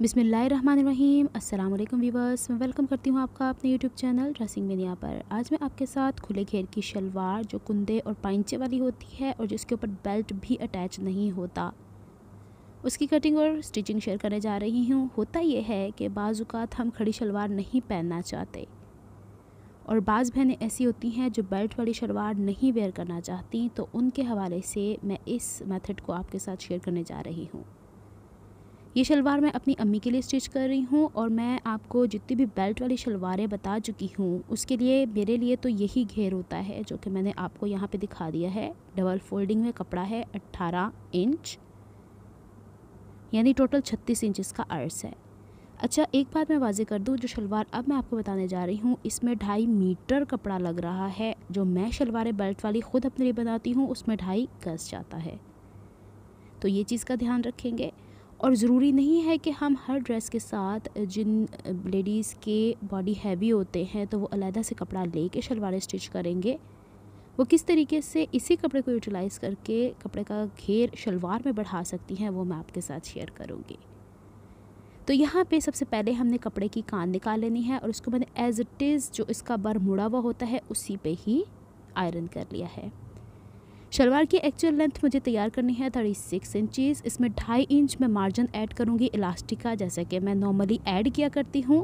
बिसमीम असल वीवर्स मैं वेलकम करती हूँ आपका अपने यूट्यूब चैनल ड्रेसिंग मीनिया पर आज मैं आपके साथ खुले घेर की शलवार जो कुंदे और पाइंचे वाली होती है और जिसके ऊपर बेल्ट भी अटैच नहीं होता उसकी कटिंग और स्टिचिंग शेयर करने जा रही हूँ होता यह है कि बाज़ात हम खड़ी शलवार नहीं पहनना चाहते और बाज़ बहनें ऐसी होती हैं जो बेल्ट वाली शलवार नहीं वेयर करना चाहती तो उनके हवाले से मैं इस मेथड को आपके साथ शेयर करने जा रही हूँ ये शलवार मैं अपनी अम्मी के लिए स्टिच कर रही हूँ और मैं आपको जितनी भी बेल्ट वाली शलवारें बता चुकी हूँ उसके लिए मेरे लिए तो यही घेर होता है जो कि मैंने आपको यहाँ पे दिखा दिया है डबल फोल्डिंग में कपड़ा है 18 इंच यानी टोटल 36 इंच इसका अर्स है अच्छा एक बात मैं वाजे कर दूँ जो शलवार अब मैं आपको बताने जा रही हूँ इसमें ढाई मीटर कपड़ा लग रहा है जो मैं शलवारें बेल्ट वाली ख़ुद अपने लिए बनाती हूँ उसमें ढाई गज जाता है तो ये चीज़ का ध्यान रखेंगे और ज़रूरी नहीं है कि हम हर ड्रेस के साथ जिन लेडीज़ के बॉडी हैवी होते हैं तो वो अलहदा से कपड़ा ले कर शलवार स्टिच करेंगे वो किस तरीके से इसी कपड़े को यूटिलाइज़ करके कपड़े का घेर शलवार में बढ़ा सकती हैं वो मैं आपके साथ शेयर करूँगी तो यहाँ पे सबसे पहले हमने कपड़े की कान निकाल लेनी है और उसको मैंने एज़ इट इज़ जो इसका बर मुड़ा हुआ होता है उसी पे ही आयरन कर लिया है शलवार की एक्चुअल लेंथ मुझे तैयार करनी है थर्टी सिक्स इंचज़ इसमें ढाई इंच मैं मार्जिन ऐड करूँगी इलास्टिक का जैसे कि मैं नॉर्मली ऐड किया करती हूँ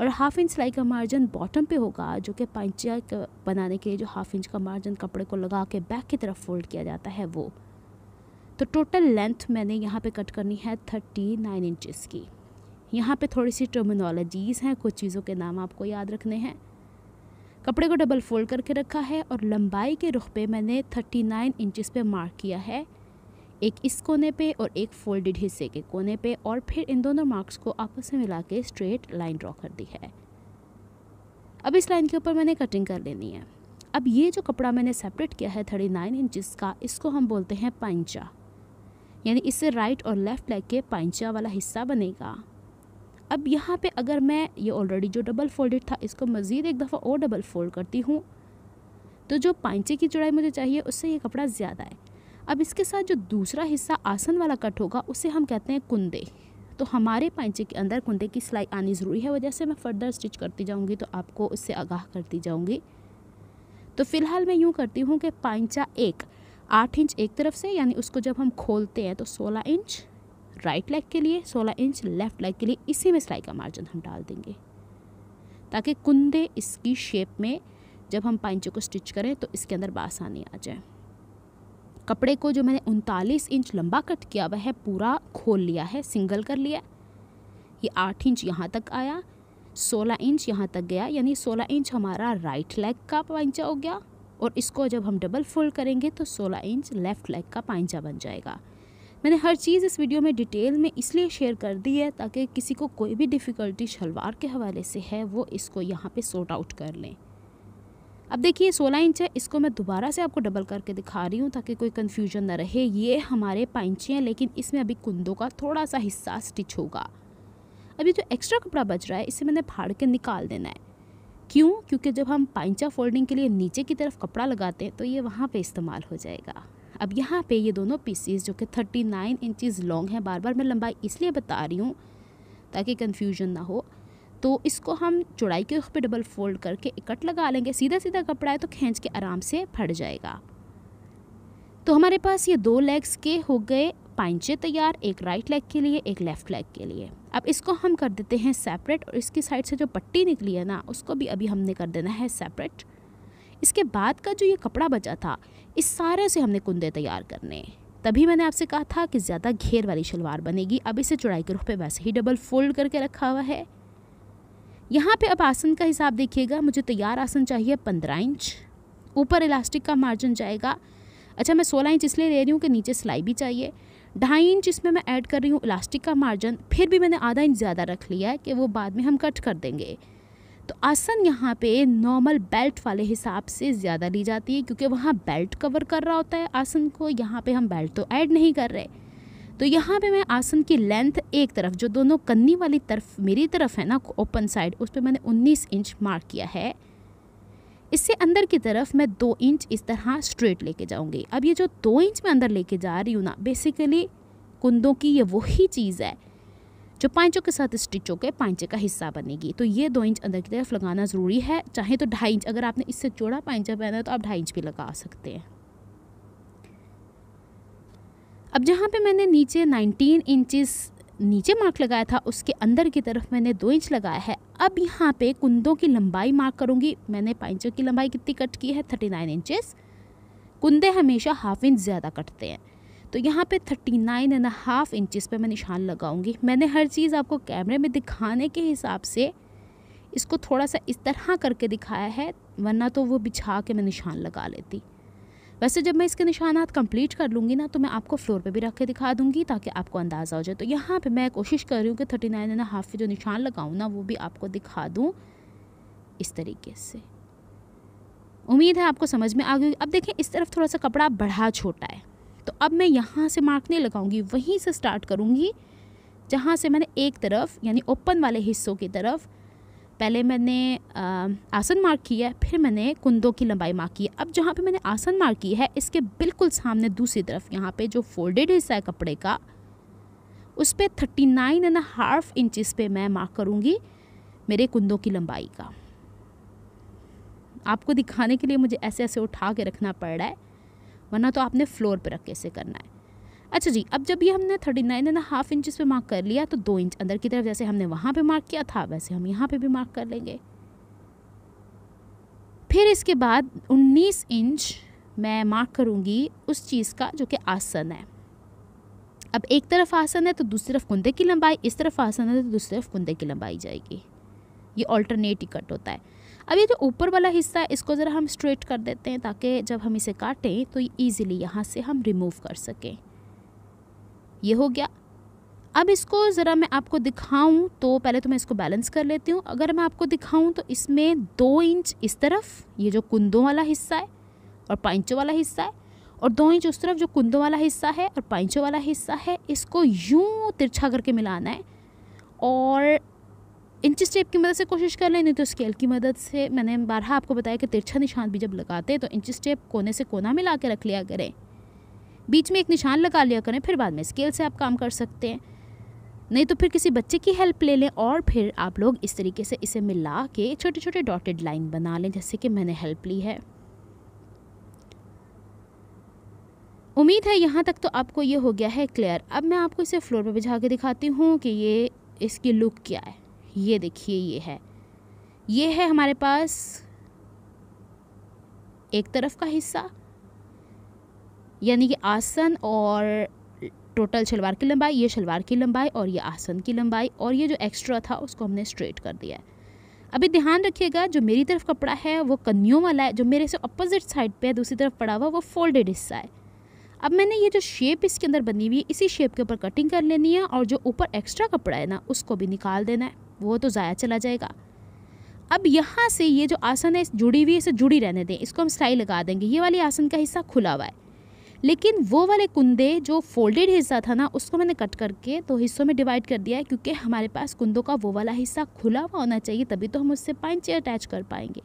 और हाफ इंच सिलाई का मार्जिन बॉटम पे होगा जो कि पंचा बनाने के लिए जो हाफ इंच का मार्जिन कपड़े को लगा के बैक की तरफ फोल्ड किया जाता है वो तो टोटल लेंथ मैंने यहाँ पे कट करनी है थर्टी नाइन इंचज़ की यहाँ पे थोड़ी सी टर्मिनोलॉजीज़ हैं कुछ चीज़ों के नाम आपको याद रखने हैं कपड़े को डबल फोल्ड करके रखा है और लंबाई के रुख पे मैंने 39 नाइन इंचज़ पर मार्क किया है एक इस कोने पे और एक फोल्डेड हिस्से के कोने पे और फिर इन दोनों मार्क्स को आपस में मिला के स्ट्रेट लाइन ड्रॉ कर दी है अब इस लाइन के ऊपर मैंने कटिंग कर लेनी है अब ये जो कपड़ा मैंने सेपरेट किया है थर्टी नाइन इंचज़ का इसको हम बोलते हैं पाइंचा यानी इससे राइट और लेफ़्ट लेग के पाइंचा वाला हिस्सा बनेगा अब यहाँ पे अगर मैं ये ऑलरेडी जो डबल फोल्डेड था इसको मज़ीद एक दफ़ा और डबल फोल्ड करती हूँ तो जो पाइचे की चौड़ाई मुझे चाहिए उससे ये कपड़ा ज़्यादा है अब इसके साथ जो दूसरा हिस्सा आसन वाला कट होगा उसे हम कहते हैं कुंदे तो हमारे पाइचे के अंदर कुंदे की सिलाई आनी ज़रूरी है वजह से मैं फर्दर स्टिच करती जाऊँगी तो आपको उससे आगाह करती जाऊँगी तो फ़िलहाल मैं यूँ करती हूँ कि पाइचा एक आठ इंच एक तरफ से यानी उसको जब हम खोलते हैं तो सोलह इंच राइट लेग के लिए 16 इंच लेफ़्ट लेग के लिए इसी में सिलाई का मार्जिन हम डाल देंगे ताकि कुंदे इसकी शेप में जब हम पाइंचों को स्टिच करें तो इसके अंदर बासानी आ जाए कपड़े को जो मैंने उनतालीस इंच लंबा कट किया वह है पूरा खोल लिया है सिंगल कर लिया ये आठ इंच यहाँ तक आया सोलह इंच यहाँ तक गया यानी सोलह इंच हमारा राइट लेग का पाइंचा हो गया और इसको जब हम डबल फोल्ड करेंगे तो सोलह इंच लेफ़्ट लेग का पाइंचा बन जाएगा मैंने हर चीज़ इस वीडियो में डिटेल में इसलिए शेयर कर दी है ताकि किसी को कोई भी डिफ़िकल्टी शलवार के हवाले से है वो इसको यहाँ पे सॉर्ट आउट कर लें अब देखिए सोलह इंच है इसको मैं दोबारा से आपको डबल करके दिखा रही हूँ ताकि कोई कन्फ्यूजन ना रहे ये हमारे पाइचे हैं लेकिन इसमें अभी कुंदों का थोड़ा सा हिस्सा स्टिच होगा अभी जो एक्स्ट्रा कपड़ा बच रहा है इसे मैंने फाड़ के निकाल देना है क्यों क्योंकि जब हम पाइचा फोल्डिंग के लिए नीचे की तरफ कपड़ा लगाते हैं तो ये वहाँ पे इस्तेमाल हो जाएगा अब यहाँ पे ये दोनों पीसीस जो कि थर्टी नाइन इंचज़ लॉन्ग हैं बार बार मैं लंबाई इसलिए बता रही हूँ ताकि कन्फ्यूजन ना हो तो इसको हम चौड़ाई के रुख पर डबल फोल्ड करके इकट लगा लेंगे सीधा सीधा कपड़ा है तो खींच के आराम से फट जाएगा तो हमारे पास ये दो लेग्स के हो गए पाइचे तैयार एक राइट लेग के लिए एक लेफ़्ट लेग के लिए अब इसको हम कर देते हैं सेपरेट और इसकी साइड से जो पट्टी निकली है ना उसको भी अभी हमने कर देना है सेपरेट इसके बाद का जो ये कपड़ा बचा था इस सारे से हमने कुंदे तैयार करने तभी मैंने आपसे कहा था कि ज़्यादा घेर वाली शलवार बनेगी अब इसे चौड़ाई के रूप में वैसे ही डबल फोल्ड करके रखा हुआ है यहाँ पे अब आसन का हिसाब देखिएगा मुझे तैयार आसन चाहिए पंद्रह इंच ऊपर इलास्टिक का मार्जिन जाएगा अच्छा मैं सोलह इंच इसलिए ले रही हूँ कि नीचे सिलाई भी चाहिए ढाई इंच इसमें मैं ऐड कर रही हूँ इलास्टिक का मार्जिन फिर भी मैंने आधा इंच ज़्यादा रख लिया है कि वो बाद में हम कट कर देंगे तो आसन यहाँ पे नॉर्मल बेल्ट वाले हिसाब से ज़्यादा ली जाती है क्योंकि वहाँ बेल्ट कवर कर रहा होता है आसन को यहाँ पे हम बेल्ट तो ऐड नहीं कर रहे तो यहाँ पे मैं आसन की लेंथ एक तरफ जो दोनों कन्नी वाली तरफ मेरी तरफ है ना ओपन साइड उस पर मैंने उन्नीस इंच मार्क किया है इससे अंदर की तरफ मैं दो इंच इस तरह स्ट्रेट लेके जाऊँगी अब ये जो दो इंच मैं अंदर लेके जा रही हूँ ना बेसिकली कुंदों की ये वही चीज़ है जो पाँचों के साथ स्टिच होकर पाँचे का हिस्सा बनेगी तो ये दो इंच अंदर की तरफ लगाना ज़रूरी है चाहे तो ढाई इंच अगर आपने इससे चौड़ा पाँचा पहना है तो आप ढाई इंच भी लगा सकते हैं अब जहाँ पे मैंने नीचे 19 इंचेस नीचे मार्क लगाया था उसके अंदर की तरफ मैंने दो इंच लगाया है अब यहाँ पे कुंदों की लंबाई मार्क करूँगी मैंने पाँचों की लंबाई कितनी कट की है 39 इंचेस कुंदे हमेशा हाफ इंच ज़्यादा कटते हैं तो यहाँ पे thirty nine and half inches पर मैं निशान लगाऊंगी मैंने हर चीज़ आपको कैमरे में दिखाने के हिसाब से इसको थोड़ा सा इस तरह करके दिखाया है वरना तो वो बिछा के मैं निशान लगा लेती वैसे जब मैं इसके निशानात कंप्लीट कर लूँगी ना तो मैं आपको फ्लोर पे भी रख के दिखा दूँगी ताकि आपको अंदाज़ा हो जाए तो यहाँ पे मैं कोशिश कर रही हूँ कि थर्टी नाइन एंड हाफ के जो निशान लगाऊँ ना वो भी आपको दिखा दूँ इस तरीके से उम्मीद है आपको समझ में आ गई अब देखें इस तरफ थोड़ा सा कपड़ा बढ़ा छोटा है तो अब मैं यहाँ से मार्क नहीं लगाऊंगी वहीं से स्टार्ट करूँगी जहाँ से मैंने एक तरफ यानी ओपन वाले हिस्सों की तरफ पहले मैंने आसन मार्क किया है फिर मैंने कुंदों की लंबाई मार्क की है अब जहाँ पे मैंने आसन मार्क की है इसके बिल्कुल सामने दूसरी तरफ यहाँ पे जो फोल्डेड हिस्सा है कपड़े का उस पर thirty nine and half inches पे मैं मार्क करूँगी मेरे कुंदों की लंबाई का आपको दिखाने के लिए मुझे ऐसे ऐसे उठा के रखना पड़ रहा है वरना तो आपने फ्लोर पर रख कैसे करना है अच्छा जी अब जब ये हमने thirty nine and half inches पे मार्क कर लिया तो दो इंच अंदर की तरफ जैसे हमने वहाँ पे मार्क किया था वैसे हम यहाँ पे भी मार्क कर लेंगे फिर इसके बाद उन्नीस इंच मैं मार्क करूँगी उस चीज़ का जो कि आसन है अब एक तरफ आसन है तो दूसरी तरफ कुंदे की लंबाई इस तरफ आसन है तो दूसरी तरफ कुंदे की लंबाई जाएगी ये ऑल्टरनेट ही कट होता है अब ये जो ऊपर वाला हिस्सा है इसको ज़रा हम स्ट्रेट कर देते हैं ताकि जब हम इसे काटें तो ईज़िली यहाँ से हम रिमूव कर सकें ये हो गया अब इसको ज़रा मैं आपको दिखाऊं तो पहले तो मैं इसको बैलेंस कर लेती हूँ अगर मैं आपको दिखाऊं तो इसमें दो इंच इस तरफ ये जो कुंदों वाला हिस्सा है और पैंचों वाला हिस्सा है और दो इंच उस तरफ जो कुंदों वाला हिस्सा है और पैंचों वाला हिस्सा है इसको यूँ तिरछा करके मिलाना है और इंच स्टेप की मदद से कोशिश कर लें नहीं तो स्केल की मदद से मैंने बारह आपको बताया कि तिरछा निशान भी जब लगाते हैं तो इंच स्टेप कोने से कोना मिला के रख लिया करें बीच में एक निशान लगा लिया करें फिर बाद में स्केल से आप काम कर सकते हैं नहीं तो फिर किसी बच्चे की हेल्प ले लें और फिर आप लोग इस तरीके से इसे मिला के छोटे छोटे डॉटेड लाइन बना लें जैसे कि मैंने हेल्प ली है उम्मीद है यहाँ तक तो आपको ये हो गया है क्लियर अब मैं आपको इसे फ्लोर पर भिजा के दिखाती हूँ कि ये इसकी लुक क्या है ये देखिए ये है ये है हमारे पास एक तरफ का हिस्सा यानी कि आसन और टोटल शलवार की लंबाई ये शलवार की लंबाई और ये आसन की लंबाई और ये जो एक्स्ट्रा था उसको हमने स्ट्रेट कर दिया है अभी ध्यान रखिएगा जो मेरी तरफ कपड़ा है वो कन्नियों वाला है जो मेरे से अपोजिट साइड पे है दूसरी तरफ पड़ा हुआ वो फोल्डेड हिस्सा है अब मैंने ये जो शेप इसके अंदर बनी हुई है इसी शेप के ऊपर कटिंग कर लेनी है और जो ऊपर एक्स्ट्रा कपड़ा है ना उसको भी निकाल देना है वो तो ज़ाया चला जाएगा अब यहाँ से ये जो आसन है जुड़ी हुई है इसे जुड़ी रहने दें इसको हम सिलाई लगा देंगे ये वाली आसन का हिस्सा खुला हुआ है लेकिन वो वाले कुंदे जो फोल्डेड हिस्सा था ना उसको मैंने कट करके दो तो हिस्सों में डिवाइड कर दिया है क्योंकि हमारे पास कुंदों का वो वाला हिस्सा खुला हुआ होना चाहिए तभी तो हम उससे पांचे अटैच कर पाएंगे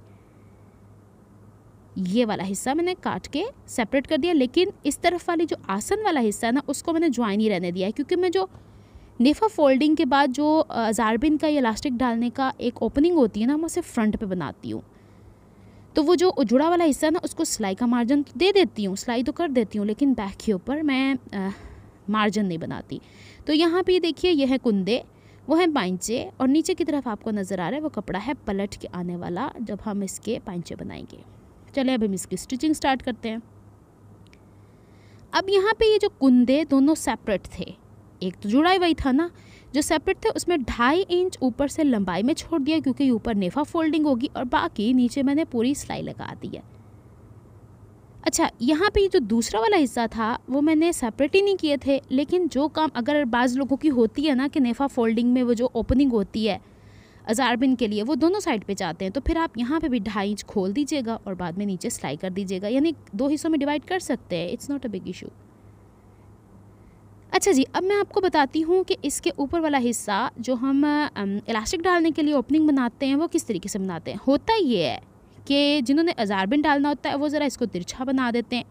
ये वाला हिस्सा मैंने काट के सेपरेट कर दिया लेकिन इस तरफ वाली जो आसन वाला हिस्सा है ना उसको मैंने ज्वाइन ही रहने दिया है क्योंकि मैं जो नेफा फोल्डिंग के बाद जो जारबिन का या इलास्टिक डालने का एक ओपनिंग होती है ना मैं उसे फ्रंट पे बनाती हूँ तो वो जो उजड़ा वाला हिस्सा ना उसको सिलाई का मार्जिन तो दे देती हूँ सिलाई तो कर देती हूँ लेकिन बैक के ऊपर मैं आ, मार्जिन नहीं बनाती तो यहाँ पर देखिए यह है कुंदे वो है पैंचे और नीचे की तरफ आपको नज़र आ रहा है वो कपड़ा है पलट के आने वाला जब हम इसके पैंचे बनाएंगे चले अब हम इसकी स्टिचिंग स्टार्ट करते हैं अब यहाँ पे ये जो कुंदे दोनों सेपरेट थे एक तो जुड़ा ही वही था ना जो सेपरेट थे उसमें ढाई इंच ऊपर से लंबाई में छोड़ दिया क्योंकि ऊपर नेफा फोल्डिंग होगी और बाकी नीचे मैंने पूरी सिलाई लगा दी है अच्छा यहाँ पे जो दूसरा वाला हिस्सा था वो मैंने सेपरेट ही नहीं किए थे लेकिन जो काम अगर बाज़ लोगों की होती है ना कि नेफा फोल्डिंग में वो जो ओपनिंग होती है अजारबिन के लिए वो दोनों साइड पे जाते हैं तो फिर आप यहाँ पे भी ढाई इंच खोल दीजिएगा और बाद में नीचे सिलाई कर दीजिएगा यानी दो हिस्सों में डिवाइड कर सकते हैं it's not a big issue अच्छा जी अब मैं आपको बताती हूँ कि इसके ऊपर वाला हिस्सा जो हम इलास्टिक डालने के लिए ओपनिंग बनाते हैं वो किस तरीके से बनाते हैं होता ये है कि जिन्होंने अजारबिन डालना होता है वो ज़रा इसको तिरछा बना देते हैं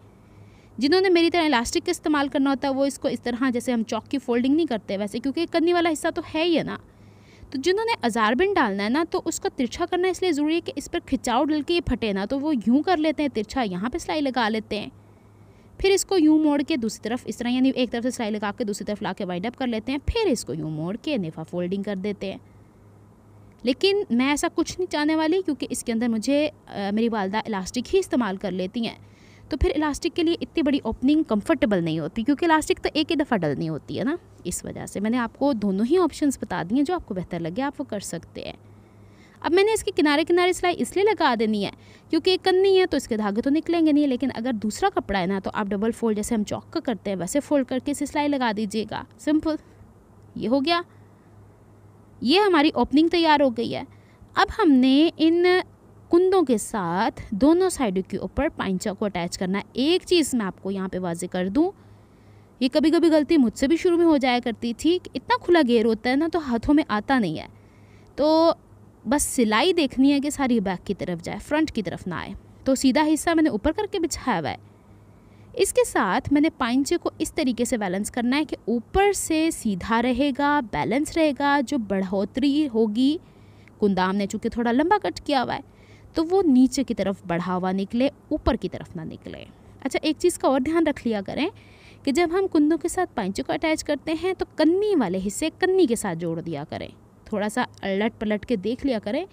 जिन्होंने मेरी तरह इलास्टिक का इस्तेमाल करना होता है वो इसको इस तरह जैसे हम चौक की फोल्डिंग नहीं करते वैसे क्योंकि करने वाला हिस्सा तो है ही है ना तो जिन्होंने अजारबिन डालना है ना तो उसका तिरछा करना इसलिए ज़रूरी है कि इस पर खिंचाव डल के ये फटे ना तो वो यूँ कर लेते हैं तिरछा यहाँ पर सिलाई लगा लेते हैं फिर इसको यूँ मोड़ के दूसरी तरफ इस तरह यानी एक तरफ से सिलाई लगा के दूसरी तरफ ला के वाइंड अप कर लेते हैं फिर इसको यूँ मोड़ के नेफा फोल्डिंग कर देते हैं लेकिन मैं ऐसा कुछ नहीं चाहने वाली क्योंकि इसके अंदर मुझे आ, मेरी वालदा इलास्टिक ही इस्तेमाल कर लेती हैं तो फिर इलास्टिक के लिए इतनी बड़ी ओपनिंग कंफर्टेबल नहीं होती क्योंकि इलास्टिक तो एक ही दफ़ा डलनी होती है ना इस वजह से मैंने आपको दोनों ही ऑप्शंस बता दिए जो आपको बेहतर लगे आप वो कर सकते हैं अब मैंने इसके किनारे किनारे सिलाई इसलिए लगा देनी है क्योंकि एक कन्नी है तो इसके धागे तो निकलेंगे नहीं लेकिन अगर दूसरा कपड़ा है ना तो आप डबल फोल्ड जैसे हम चौक का करते हैं वैसे फोल्ड करके इसे सिलाई लगा दीजिएगा सिंपल ये हो गया ये हमारी ओपनिंग तैयार हो गई है अब हमने इन कुंदों के साथ दोनों साइडों के ऊपर पाइंचा को अटैच करना है एक चीज़ मैं आपको यहाँ पर वाजे कर दूँ ये कभी कभी गलती मुझसे भी शुरू में हो जाया करती थी कि इतना खुला घेर होता है ना तो हाथों में आता नहीं है तो बस सिलाई देखनी है कि सारी बैक की तरफ जाए फ्रंट की तरफ ना आए तो सीधा हिस्सा मैंने ऊपर करके बिछाया हुआ है इसके साथ मैंने पाइंचे को इस तरीके से बैलेंस करना है कि ऊपर से सीधा रहेगा बैलेंस रहेगा जो बढ़ोतरी होगी कुंदाम ने चूँकि थोड़ा लंबा कट किया हुआ है तो वो नीचे की तरफ बढ़ा हुआ निकले ऊपर की तरफ ना निकले अच्छा एक चीज़ का और ध्यान रख लिया करें कि जब हम कुंदों के साथ पाइंचों को अटैच करते हैं तो कन्नी वाले हिस्से कन्नी के साथ जोड़ दिया करें थोड़ा सा अलट पलट के देख लिया करें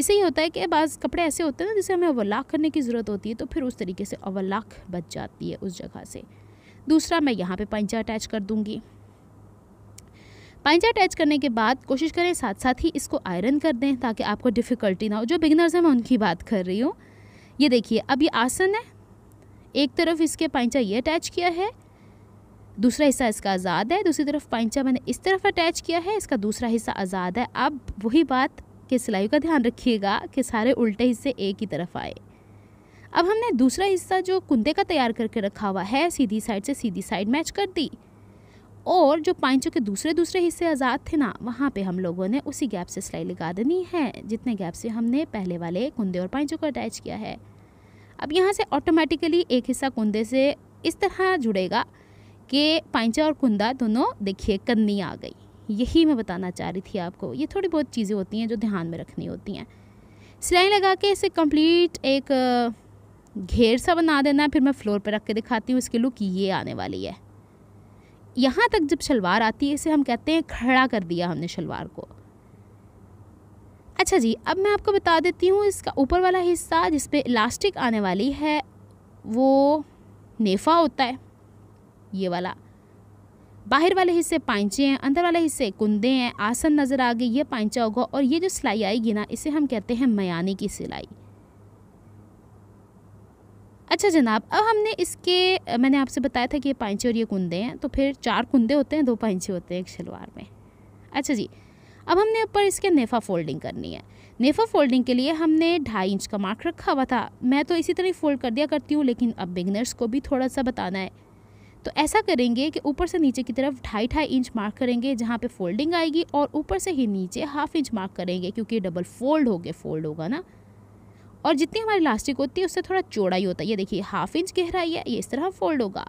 इससे ये होता है कि बाज़ कपड़े ऐसे होते हैं ना जिसे हमें अवलाक करने की ज़रूरत होती है तो फिर उस तरीके से अवलाक बच जाती है उस जगह से दूसरा मैं यहाँ पर पंचा अटैच कर दूँगी पंचा अटैच करने के बाद कोशिश करें साथ साथ ही इसको आयरन कर दें ताकि आपको डिफ़िकल्टी ना हो जो बिगनर्स हैं मैं उनकी बात कर रही हूँ ये देखिए अब ये आसन है एक तरफ इसके पंचा ये अटैच किया है दूसरा हिस्सा इसका आज़ाद है दूसरी तरफ पाइंचा मैंने इस तरफ अटैच किया है इसका दूसरा हिस्सा आज़ाद है अब वही बात कि सिलाई का ध्यान रखिएगा कि सारे उल्टे हिस्से एक ही तरफ आए अब हमने दूसरा हिस्सा जो कुंदे का तैयार करके रखा हुआ है सीधी साइड से सीधी साइड मैच कर दी और जो पाइंचों के दूसरे दूसरे हिस्से आज़ाद थे ना वहाँ पे हम लोगों ने उसी गैप से सिलाई लगा देनी है जितने गैप से हमने पहले वाले कुंदे और पाइंचों को अटैच किया है अब यहाँ से ऑटोमेटिकली एक हिस्सा कुंदे से इस तरह जुड़ेगा कि पाइचा और कुंदा दोनों देखिए कन्नी आ गई यही मैं बताना चाह रही थी आपको ये थोड़ी बहुत चीज़ें होती हैं जो ध्यान में रखनी होती हैं सिलाई लगा के इसे कंप्लीट एक घेर सा बना देना है फिर मैं फ्लोर पर रख के दिखाती हूँ इसकी लुक ये आने वाली है यहाँ तक जब शलवार आती है इसे हम कहते हैं खड़ा कर दिया हमने शलवार को अच्छा जी अब मैं आपको बता देती हूँ इसका ऊपर वाला हिस्सा जिस इलास्टिक आने वाली है वो नेफा होता है ये वाला बाहर वाले हिस्से पैंचे हैं अंदर वाले हिस्से कुंदे हैं आसन नज़र आ गई ये पैंचा होगा और ये जो सिलाई आएगी ना इसे हम कहते हैं मयानी की सिलाई अच्छा जनाब अब हमने इसके मैंने आपसे बताया था कि ये पैंचे और ये कुंदे हैं तो फिर चार कुंदे होते हैं दो पैंचे होते हैं एक शलवार में अच्छा जी अब हमने ऊपर इसके नेफा फोल्डिंग करनी है नेफा फोल्डिंग के लिए हमने ढाई इंच का मार्क रखा हुआ था मैं तो इसी तरह फोल्ड कर दिया करती हूँ लेकिन अब बिगनर्स को भी थोड़ा सा बताना है तो ऐसा करेंगे कि ऊपर से नीचे की तरफ ढाई ढाई इंच मार्क करेंगे जहाँ पे फोल्डिंग आएगी और ऊपर से ही नीचे हाफ इंच मार्क करेंगे क्योंकि डबल फोल्ड हो गए फोल्ड होगा ना और जितनी हमारी इलास्टिक होती है उससे थोड़ा चौड़ाई होता है ये देखिए हाफ इंच गहराई है ये इस तरह फोल्ड होगा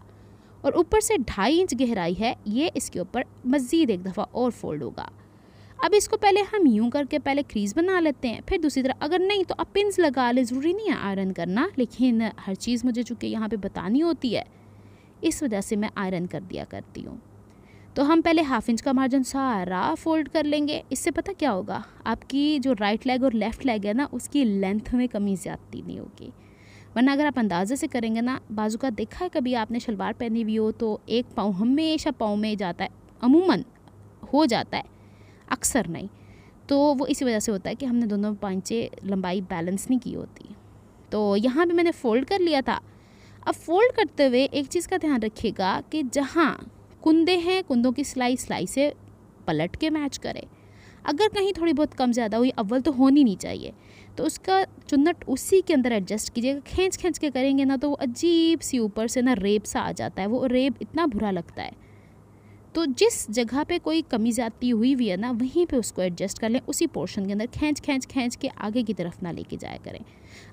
और ऊपर से ढाई इंच गहराई है ये इसके ऊपर मज़ीद एक दफ़ा और फोल्ड होगा अब इसको पहले हम यूं करके पहले क्रीज़ बना लेते हैं फिर दूसरी तरह अगर नहीं तो आप पिंस लगा ले ज़रूरी नहीं है आयरन करना लेकिन हर चीज़ मुझे चूँकि यहाँ पे बतानी होती है इस वजह से मैं आयरन कर दिया करती हूँ तो हम पहले हाफ इंच का मार्जिन सारा फोल्ड कर लेंगे इससे पता क्या होगा आपकी जो राइट लेग और लेफ़्ट लेग है ना उसकी लेंथ में कमी ज़्यादती नहीं होगी वरना अगर आप अंदाजे से करेंगे ना बाजू का देखा है कभी आपने शलवार पहनी हुई हो तो एक पाँव हमेशा पाँव में जाता है अमूमन हो जाता है अक्सर नहीं तो वो इसी वजह से होता है कि हमने दोनों पांचे लंबाई बैलेंस नहीं की होती तो यहाँ भी मैंने फ़ोल्ड कर लिया था अब फोल्ड करते हुए एक चीज़ का ध्यान रखिएगा कि जहाँ कुंदे हैं कुंदों की सिलाई सिलाई से पलट के मैच करें अगर कहीं थोड़ी बहुत कम ज़्यादा हुई अव्वल तो होनी नहीं चाहिए तो उसका चुन्नट उसी के अंदर एडजस्ट कीजिएगा खींच खींच के करेंगे ना तो वो अजीब सी ऊपर से ना रेप सा आ जाता है वो रेप इतना बुरा लगता है तो जिस जगह पे कोई कमी जाती हुई भी है ना वहीं पे उसको एडजस्ट कर लें उसी पोर्शन के अंदर खींच खींच खींच के आगे की तरफ ना लेके जाया करें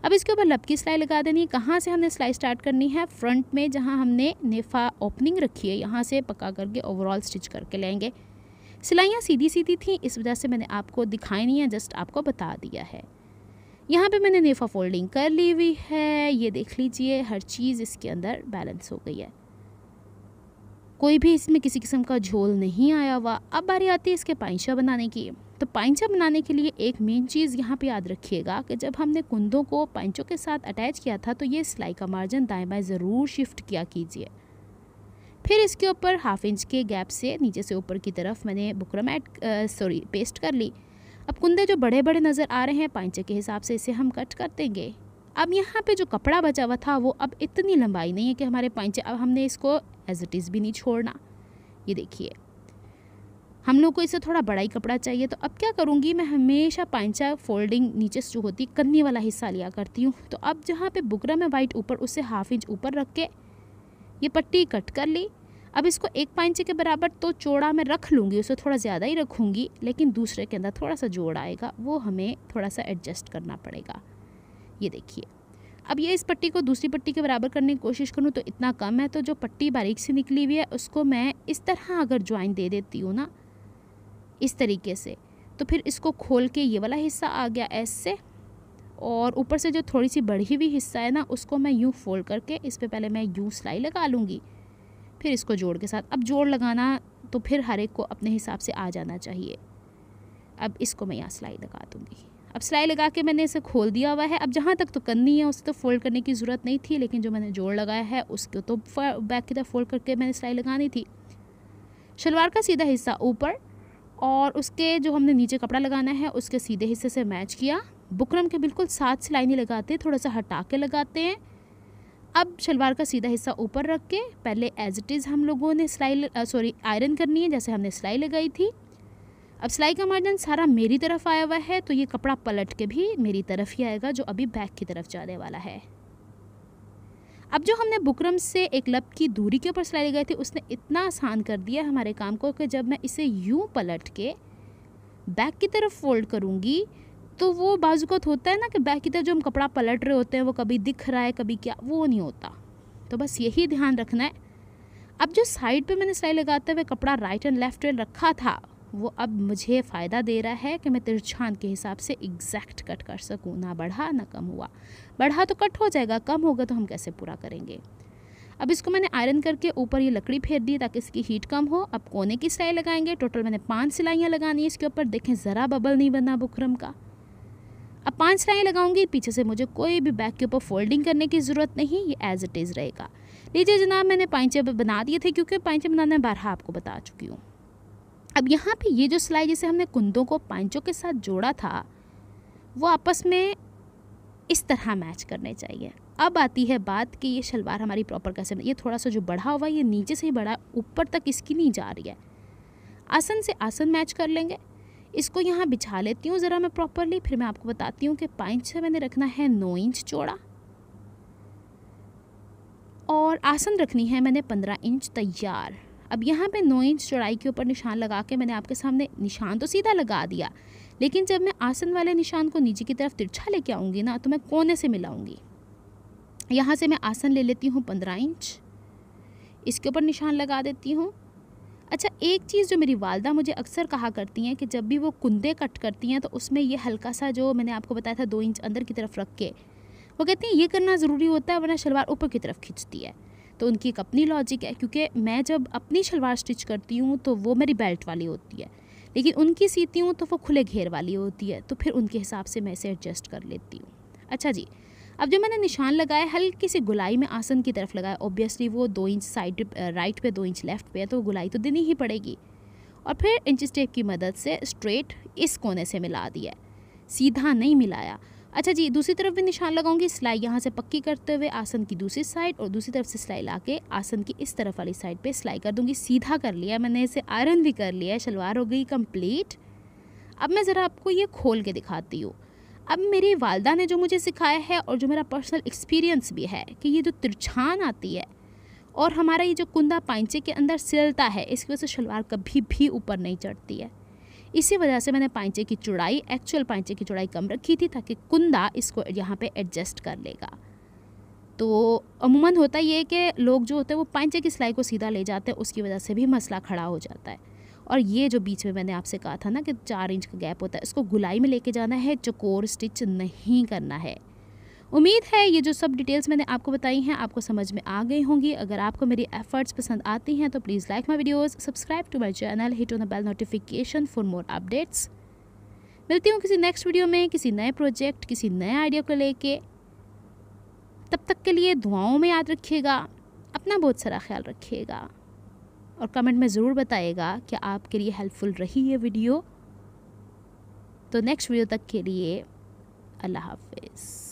अब इसके ऊपर लब की सिलाई लगा देनी है कहाँ से हमने सिलाई स्टार्ट करनी है फ्रंट में जहाँ हमने नेफा ओपनिंग रखी है यहाँ से पका करके ओवरऑल स्टिच करके लेंगे सिलाइयाँ सीधी सीधी थी इस वजह से मैंने आपको दिखाई नहीं है जस्ट आपको बता दिया है यहाँ पे मैंने नेफा फोल्डिंग कर ली हुई है ये देख लीजिए हर चीज़ इसके अंदर बैलेंस हो गई है कोई भी इसमें किसी किस्म का झोल नहीं आया हुआ अब बारी आती है इसके पाइंचा बनाने की तो पाइंचा बनाने के लिए एक मेन चीज़ यहाँ पे याद रखिएगा कि जब हमने कुंदों को पाइंचों के साथ अटैच किया था तो ये सिलाई का मार्जिन दाएं बाएँ ज़रूर शिफ्ट किया कीजिए फिर इसके ऊपर हाफ इंच के गैप से नीचे से ऊपर की तरफ मैंने बुकरम ऐड सॉरी पेस्ट कर ली अब कुंदे जो बड़े बड़े नज़र आ रहे हैं पाइंचे के हिसाब से इसे हम कट कर देंगे अब यहाँ पे जो कपड़ा बचा हुआ था वो अब इतनी लंबाई नहीं है कि हमारे पंचे अब हमने इसको एज इट इज़ भी नहीं छोड़ना ये देखिए हम लोग को इसे थोड़ा बड़ा ही कपड़ा चाहिए तो अब क्या करूँगी मैं हमेशा पैंचा फोल्डिंग नीचे जो होती कन्नी वाला हिस्सा लिया करती हूँ तो अब जहाँ पे बुकरा में वाइट ऊपर उससे हाफ इंच ऊपर रख के ये पट्टी कट कर ली अब इसको एक पाइंचे के बराबर तो चौड़ा मैं रख लूँगी उसे थोड़ा ज़्यादा ही रखूँगी लेकिन दूसरे के अंदर थोड़ा सा जोड़ आएगा वो हमें थोड़ा सा एडजस्ट करना पड़ेगा ये देखिए अब ये इस पट्टी को दूसरी पट्टी के बराबर करने की कोशिश करूँ तो इतना कम है तो जो पट्टी बारीक से निकली हुई है उसको मैं इस तरह अगर ज्वाइन दे देती हूँ ना इस तरीके से तो फिर इसको खोल के ये वाला हिस्सा आ गया ऐसे और ऊपर से जो थोड़ी सी बढ़ी हुई हिस्सा है ना उसको मैं यूँ फोल्ड करके इस पर पहले मैं यूँ सिलाई लगा लूँगी फिर इसको जोड़ के साथ अब जोड़ लगाना तो फिर हर एक को अपने हिसाब से आ जाना चाहिए अब इसको मैं यहाँ सिलाई लगा दूँगी अब सिलाई लगा के मैंने इसे खोल दिया हुआ है अब जहाँ तक तो करनी है उसे तो फोल्ड करने की ज़रूरत नहीं थी लेकिन जो मैंने जोड़ लगाया है उसको तो बैक की तरफ फोल्ड करके मैंने सिलाई लगानी थी शलवार का सीधा हिस्सा ऊपर और उसके जो हमने नीचे कपड़ा लगाना है उसके सीधे हिस्से से मैच किया बुकरम के बिल्कुल साथ सिलाई नहीं लगाते थोड़ा सा हटा के लगाते हैं अब शलवार का सीधा हिस्सा ऊपर रख के पहले एज इट इज़ हम लोगों ने सिलाई सॉरी आयरन करनी है जैसे हमने सिलाई लगाई थी अब सिलाई का मार्जिन सारा मेरी तरफ आया हुआ है तो ये कपड़ा पलट के भी मेरी तरफ ही आएगा जो अभी बैक की तरफ जाने वाला है अब जो हमने बुकरम से एक लब की दूरी के ऊपर सिलाई लगाई थी उसने इतना आसान कर दिया हमारे काम को कि जब मैं इसे यूँ पलट के बैक की तरफ फोल्ड करूँगी तो वो बाजू का होता है ना कि बैक की तरफ जो हम कपड़ा पलट रहे होते हैं वो कभी दिख रहा है कभी क्या वो नहीं होता तो बस यही ध्यान रखना है अब जो साइड पे मैंने सिलाई लगाते हुए कपड़ा राइट एंड लेफ्ट एंड रखा था वो अब मुझे फ़ायदा दे रहा है कि मैं तिरछान के हिसाब से एग्जैक्ट कट कर सकूँ ना बढ़ा ना कम हुआ बढ़ा तो कट हो जाएगा कम होगा तो हम कैसे पूरा करेंगे अब इसको मैंने आयरन करके ऊपर ये लकड़ी फेर दी ताकि इसकी हीट कम हो अब कोने की सिलाई लगाएंगे टोटल मैंने पाँच सिलाइयाँ लगानी है इसके ऊपर देखें ज़रा बबल नहीं बना बुखरम का अब पाँच सिलाई लगाऊंगी पीछे से मुझे कोई भी बैग के ऊपर फोल्डिंग करने की ज़रूरत नहीं ये एज इट इज़ रहेगा लीजिए जनाब मैंने पाइचे बना दिए थे क्योंकि पाइचे बनाना बारह आपको बता चुकी हूँ अब यहाँ पे ये जो सिलाई जैसे हमने कुंदों को पांचों के साथ जोड़ा था वो आपस में इस तरह मैच करने चाहिए अब आती है बात कि ये शलवार हमारी प्रॉपर कैसे ये थोड़ा सा जो बढ़ा हुआ है ये नीचे से ही बढ़ा ऊपर तक इसकी नहीं जा रही है आसन से आसन मैच कर लेंगे इसको यहाँ बिछा लेती हूँ ज़रा मैं प्रॉपरली फिर मैं आपको बताती हूँ कि पाँच से मैंने रखना है नौ इंच चौड़ा और आसन रखनी है मैंने पंद्रह इंच तैयार अब यहाँ पे नौ इंच चौड़ाई के ऊपर निशान लगा के मैंने आपके सामने निशान तो सीधा लगा दिया लेकिन जब मैं आसन वाले निशान को नीचे की तरफ तिरछा लेके आऊँगी ना तो मैं कोने से मिलाऊँगी यहाँ से मैं आसन ले लेती हूँ पंद्रह इंच इसके ऊपर निशान लगा देती हूँ अच्छा एक चीज़ जो मेरी वालदा मुझे अक्सर कहा करती हैं कि जब भी वो कुंदे कट करती हैं तो उसमें ये हल्का सा जो मैंने आपको बताया था दो इंच अंदर की तरफ रख के वो कहती हैं ये करना ज़रूरी होता है वरना शलवार ऊपर की तरफ खींचती है तो उनकी एक अपनी लॉजिक है क्योंकि मैं जब अपनी शलवार स्टिच करती हूँ तो वो मेरी बेल्ट वाली होती है लेकिन उनकी सीती हूँ तो वो खुले घेर वाली होती है तो फिर उनके हिसाब से मैं इसे एडजस्ट कर लेती हूँ अच्छा जी अब जो मैंने निशान लगाया हल्की सी गुलाई में आसन की तरफ लगाया ओबियसली वो दो इंच साइड राइट पे दो इंच लेफ्ट पे है तो गुलाई तो देनी ही पड़ेगी और फिर इंच स्टेप की मदद से स्ट्रेट इस कोने से मिला दिया सीधा नहीं मिलाया अच्छा जी दूसरी तरफ भी निशान लगाऊंगी सिलाई यहाँ से पक्की करते हुए आसन की दूसरी साइड और दूसरी तरफ से सिलाई ला के आसन की इस तरफ वाली साइड पे सिलाई कर दूंगी सीधा कर लिया मैंने इसे आयरन भी कर लिया है शलवार हो गई कंप्लीट अब मैं ज़रा आपको ये खोल के दिखाती हूँ अब मेरी वालदा ने जो मुझे सिखाया है और जो मेरा पर्सनल एक्सपीरियंस भी है कि ये जो तिरछान आती है और हमारा ये जो कुंदा पाइचे के अंदर सिलता है इसकी वजह से शलवार कभी भी ऊपर नहीं चढ़ती है इसी वजह से मैंने पाइचे की चौड़ाई एक्चुअल पाइचे की चौड़ाई कम रखी थी ताकि कुंदा इसको यहाँ पे एडजस्ट कर लेगा तो अमूमन होता ये कि लोग जो होते हैं वो पाइचे की सिलाई को सीधा ले जाते हैं उसकी वजह से भी मसला खड़ा हो जाता है और ये जो बीच में मैंने आपसे कहा था ना कि चार इंच का गैप होता है इसको गुलाई में लेके जाना है चकोर स्टिच नहीं करना है उम्मीद है ये जो सब डिटेल्स मैंने आपको बताई हैं आपको समझ में आ गई होंगी अगर आपको मेरी एफर्ट्स पसंद आती हैं तो please like my videos subscribe to my channel hit on the bell notification for more updates मिलती हूँ किसी नेक्स्ट वीडियो में किसी नए प्रोजेक्ट किसी नए आइडिया को लेके तब तक के लिए दुआओं में याद रखिएगा अपना बहुत सारा ख्याल रखिएगा और कमेंट में ज़रूर बताइएगा कि आपके लिए हेल्पफुल रही ये वीडियो तो नेक्स्ट वीडियो तक के लिए अल्लाह हाफिज़